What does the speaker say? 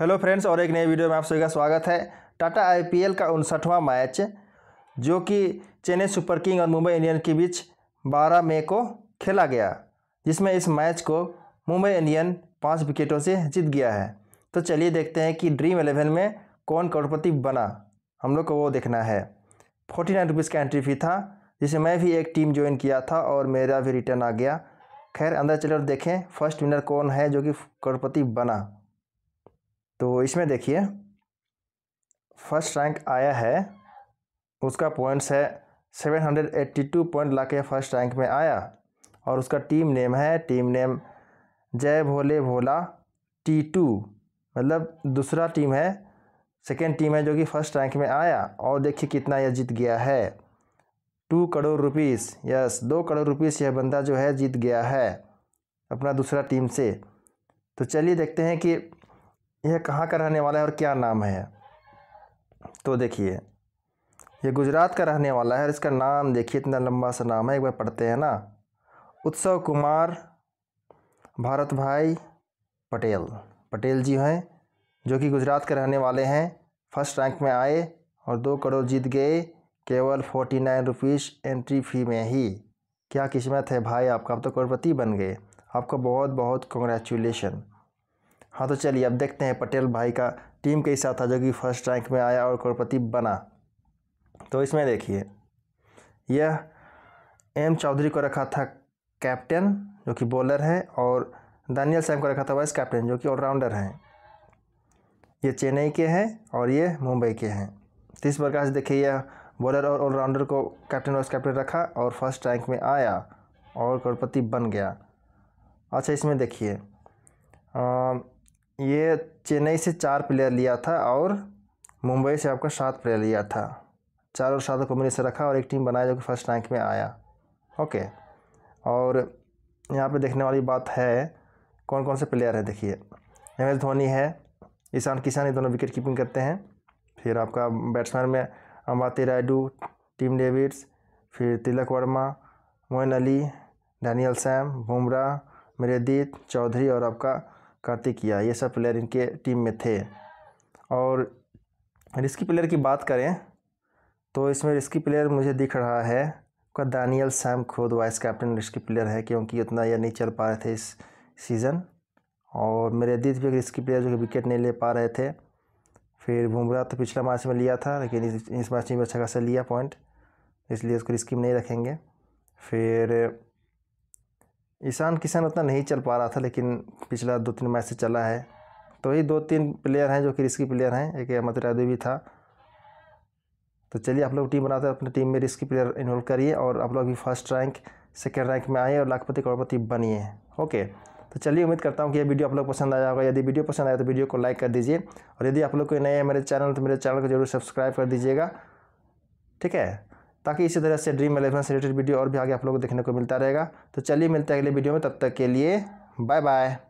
hello friends और एक नए वीडियो में आप सभी का स्वागत है टाटा आईपीएल का उनसठवां मैच जो कि चेन्नई सुपर किंग और मुंबई इंडियन के बीच 12 मई को खेला गया जिसमें इस मैच को मुंबई इंडियन पाँच विकेटों से जीत गया है तो चलिए देखते हैं कि ड्रीम एलेवन में कौन करोड़पति बना हम लोग को वो देखना है फोर्टी नाइन रुपीज़ का एंट्री फी था जिसे मैं भी एक टीम ज्वाइन किया था और मेरा भी रिटर्न आ गया खैर अंदर और देखें फर्स्ट विनर कौन है जो कि करोड़पति बना तो इसमें देखिए फर्स्ट रैंक आया है उसका पॉइंट्स है seven hundred eighty two point ला के फर्स्ट रैंक में आया और उसका टीम नेम है team name Jai Bhole Bhola T to मतलब दूसरा टीम है सेकेंड टीम है जो कि फर्स्ट रैंक में आया और देखिए कितना यह जीत गया है टू करोड़ रुपीस यस दो करोड़ रुपीस यह बंदा जो है जीत गया है अपना दूसरा टीम से तो चलिए देखते हैं कि यह कहाँ का रहने वाला है और क्या नाम है तो देखिए यह गुजरात का रहने वाला है और इसका नाम देखिए इतना लंबा सा नाम है एक बार पढ़ते हैं ना उत्सव कुमार भारत भाई पटेल पटेल जी हैं जो कि गुजरात के रहने वाले हैं फर्स्ट रैंक में आए और दो करोड़ जीत गए केवल forty nine rupees entry fee में ही क्या किस्मत है भाई आपका आप तो करोड़पति बन गए आपको बहुत बहुत कॉन्ग्रेचुलेशन हाँ तो चलिए अब देखते हैं पटेल भाई का टीम के हिस्सा था जो कि फर्स्ट रैंक में आया और करोड़पति बना तो इसमें देखिए यह एम चौधरी को रखा था कैप्टन जो कि बॉलर है और दानियल सैम को रखा था वाइस कैप्टन जो कि ऑलराउंडर हैं ये चेन्नई के हैं और ये मुंबई के हैं तो इस प्रकार से देखिए यह बॉलर और ऑलराउंडर को कैप्टन वाइस कैप्टन रखा और फर्स्ट रैंक में आया और करोड़पति बन गया अच्छा इसमें देखिए ये चेन्नई से चार प्लेयर लिया था और मुंबई से आपका सात प्लेयर लिया था चार और सात को से रखा और एक टीम बनाया जो कि फर्स्ट रैंक में आया ओके और यहाँ पे देखने वाली बात है कौन कौन से प्लेयर हैं देखिए एम एस धोनी है ईशान किसान ये दोनों विकेट कीपिंग करते हैं फिर आपका बैट्समैन में अम्बाती रायडू टीम डेविड्स फिर Tilak Varma Moeen Ali Daniel Sams Bumrah Meredith Chaudhary और आपका कार्तिकिया ये सब प्लेयर इनके टीम में थे और रिस्की प्लेयर की बात करें तो इसमें रिस्की प्लेयर मुझे दिख रहा है का दानियल सैम खुद वाइस कैप्टन रिस्की प्लेयर है क्योंकि उतना यह नहीं चल पा रहे थे इस सीज़न और मेरे दित भी रिस्की प्लेयर जो कि विकेट नहीं ले पा रहे थे फिर बुमराह तो पिछला मैच में लिया था लेकिन इस, इस मैच में अच्छा खासा लिया पॉइंट इसलिए उसको रिस्की में नहीं रखेंगे फिर ईशान किशन उतना नहीं चल पा रहा था लेकिन पिछला दो तीन मैच से चला है तो ये दो तीन प्लेयर हैं जो कि रिस्की प्लेयर हैं एक अहमद रायदू भी था तो चलिए आप लोग टीम बनाते हैं अपनी टीम में रिस्की प्लेयर इन्वॉल्व करिए और आप लोग भी फर्स्ट रैंक सेकेंड रैंक में आए और लाखपति करोड़पति बनिए ओके तो चलिए उम्मीद करता हूँ कि ये वीडियो आप लोग पसंद आया होगा यदि वीडियो पसंद आया तो वीडियो को लाइक कर दीजिए और यदि आप लोग कोई नए है मेरे चैनल तो मेरे चैनल को जरूर सब्सक्राइब कर दीजिएगा ठीक है ताकि इसी तरह से ड्रीम इलेवन से रिलेटेड वीडियो और भी आगे आप लोगों को देखने को मिलता रहेगा तो चलिए मिलते हैं अगले वीडियो में तब तक के लिए बाय बाय